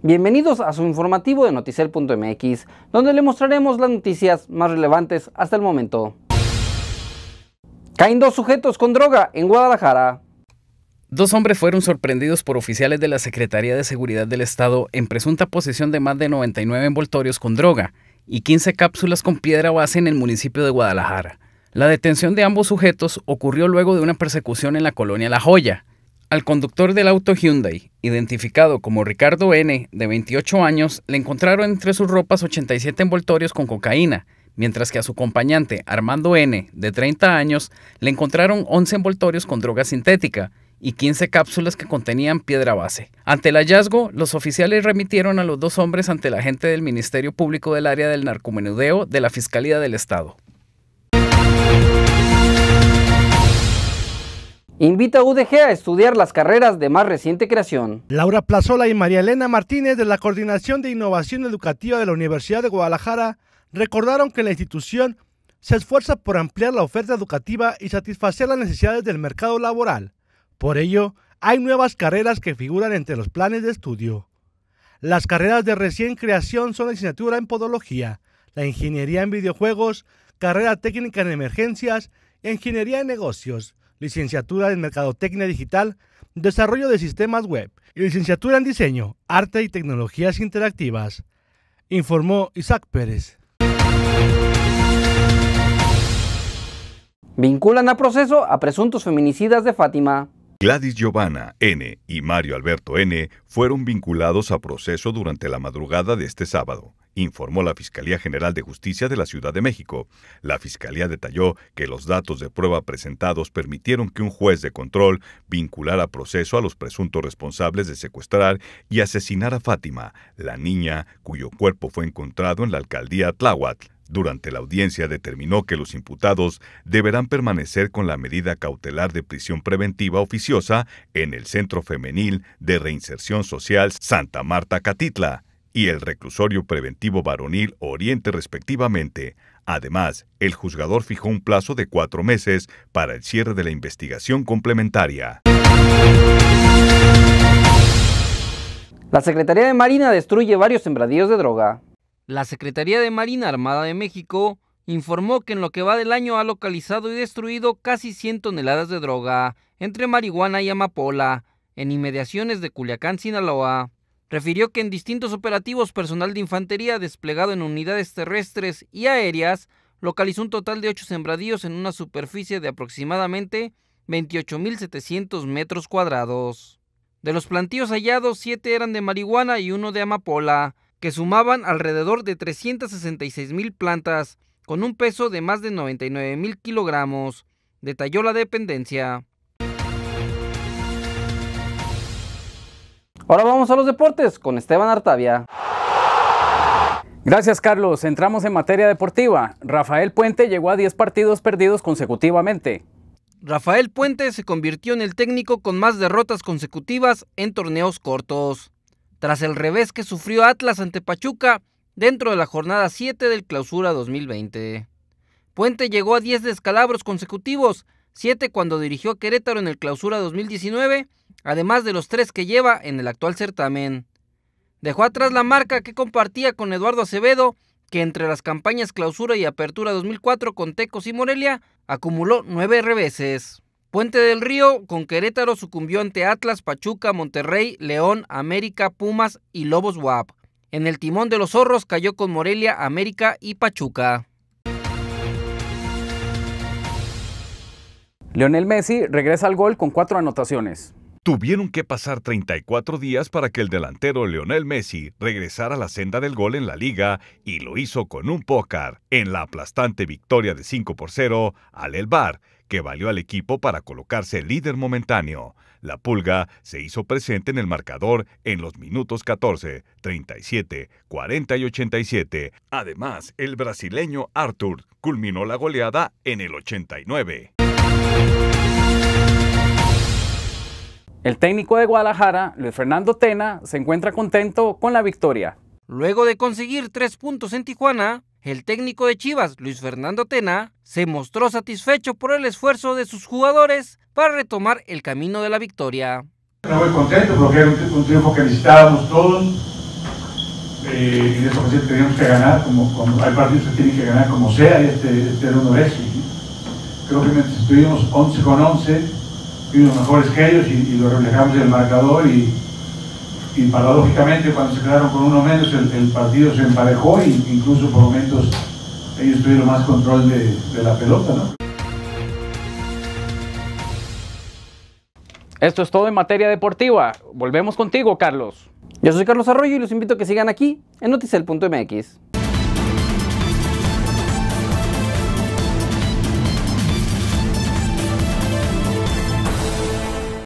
Bienvenidos a su informativo de Noticel.mx, donde le mostraremos las noticias más relevantes hasta el momento. Caen dos sujetos con droga en Guadalajara. Dos hombres fueron sorprendidos por oficiales de la Secretaría de Seguridad del Estado en presunta posesión de más de 99 envoltorios con droga y 15 cápsulas con piedra base en el municipio de Guadalajara. La detención de ambos sujetos ocurrió luego de una persecución en la colonia La Joya, al conductor del auto Hyundai, identificado como Ricardo N., de 28 años, le encontraron entre sus ropas 87 envoltorios con cocaína, mientras que a su acompañante Armando N., de 30 años, le encontraron 11 envoltorios con droga sintética y 15 cápsulas que contenían piedra base. Ante el hallazgo, los oficiales remitieron a los dos hombres ante la gente del Ministerio Público del Área del Narcomenudeo de la Fiscalía del Estado invita a UDG a estudiar las carreras de más reciente creación. Laura Plazola y María Elena Martínez de la Coordinación de Innovación Educativa de la Universidad de Guadalajara recordaron que la institución se esfuerza por ampliar la oferta educativa y satisfacer las necesidades del mercado laboral. Por ello, hay nuevas carreras que figuran entre los planes de estudio. Las carreras de recién creación son la licenciatura en podología, la ingeniería en videojuegos, carrera técnica en emergencias, ingeniería en negocios, licenciatura en Mercadotecnia Digital, Desarrollo de Sistemas Web y licenciatura en Diseño, Arte y Tecnologías Interactivas, informó Isaac Pérez. Vinculan a proceso a presuntos feminicidas de Fátima. Gladys Giovanna N. y Mario Alberto N. fueron vinculados a proceso durante la madrugada de este sábado informó la Fiscalía General de Justicia de la Ciudad de México. La Fiscalía detalló que los datos de prueba presentados permitieron que un juez de control vinculara proceso a los presuntos responsables de secuestrar y asesinar a Fátima, la niña cuyo cuerpo fue encontrado en la alcaldía Tláhuac. Durante la audiencia determinó que los imputados deberán permanecer con la medida cautelar de prisión preventiva oficiosa en el Centro Femenil de Reinserción Social Santa Marta Catitla, y el reclusorio preventivo varonil Oriente respectivamente. Además, el juzgador fijó un plazo de cuatro meses para el cierre de la investigación complementaria. La Secretaría de Marina destruye varios sembradíos de droga. La Secretaría de Marina Armada de México informó que en lo que va del año ha localizado y destruido casi 100 toneladas de droga, entre marihuana y amapola, en inmediaciones de Culiacán, Sinaloa refirió que en distintos operativos personal de infantería desplegado en unidades terrestres y aéreas localizó un total de ocho sembradíos en una superficie de aproximadamente 28.700 metros cuadrados. De los plantíos hallados, siete eran de marihuana y uno de amapola, que sumaban alrededor de 366.000 plantas, con un peso de más de 99.000 kilogramos, detalló la dependencia. Ahora vamos a los deportes con Esteban Artavia. Gracias Carlos, entramos en materia deportiva. Rafael Puente llegó a 10 partidos perdidos consecutivamente. Rafael Puente se convirtió en el técnico con más derrotas consecutivas en torneos cortos. Tras el revés que sufrió Atlas ante Pachuca dentro de la jornada 7 del Clausura 2020. Puente llegó a 10 descalabros consecutivos, 7 cuando dirigió a Querétaro en el Clausura 2019 además de los tres que lleva en el actual certamen. Dejó atrás la marca que compartía con Eduardo Acevedo, que entre las campañas Clausura y Apertura 2004 con Tecos y Morelia acumuló nueve reveses. Puente del Río con Querétaro sucumbió ante Atlas, Pachuca, Monterrey, León, América, Pumas y Lobos WAP. En el timón de los zorros cayó con Morelia, América y Pachuca. Leonel Messi regresa al gol con cuatro anotaciones. Tuvieron que pasar 34 días para que el delantero Leonel Messi regresara a la senda del gol en la liga y lo hizo con un pócar en la aplastante victoria de 5 por 0 al El Bar, que valió al equipo para colocarse líder momentáneo. La pulga se hizo presente en el marcador en los minutos 14, 37, 40 y 87. Además, el brasileño Arthur culminó la goleada en el 89. El técnico de Guadalajara, Luis Fernando Tena, se encuentra contento con la victoria. Luego de conseguir tres puntos en Tijuana, el técnico de Chivas, Luis Fernando Tena, se mostró satisfecho por el esfuerzo de sus jugadores para retomar el camino de la victoria. Muy contento porque era un triunfo que necesitábamos todos. Eh, de eso que teníamos que ganar, como, hay partidos que tienen que ganar como sea, y este, este era uno de Creo que mientras estuvimos 11 con 11, fuimos mejores que ellos y, lo reflejamos en el marcador y, paradójicamente cuando se quedaron con uno menos el, partido se emparejó e incluso por momentos ellos tuvieron más control de, la pelota. Esto es todo en materia deportiva. Volvemos contigo, Carlos. Yo soy Carlos Arroyo y los invito a que sigan aquí en noticel.mx.